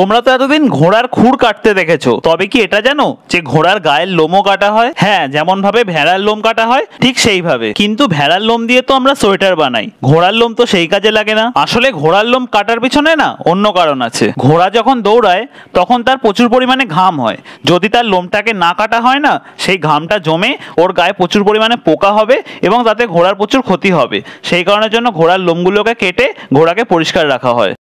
তোমরা তো এতদিন ঘোড়ার খুর কাটতে দেখেছো তবে কি এটা জানো যে ঘোড়ার গায়ের লোমও কাটা হয় হ্যাঁ যেমন ভাবে ভেড়ার লোম কাটা হয় ঠিক সেইভাবে কিন্তু ভেড়ার লোম দিয়ে তো আমরা সোয়েটার বানাই ঘোড়ার লোম তো সেই কাজে লাগে না আসলে ঘোড়ার লোম কাটার পিছনে না অন্য কারণ আছে ঘোড়া যখন দৌড়ায় তখন তার প্রচুর পরিমাণে ঘাম হয় যদি তার লোমটাকে না কাটা হয় না সেই ঘামটা জমে ওর গায়ে প্রচুর পরিমাণে পোকা হবে এবং তাতে ঘোড়ার প্রচুর ক্ষতি হবে সেই কারণের জন্য ঘোড়ার লোমগুলোকে কেটে ঘোড়াকে পরিষ্কার রাখা হয়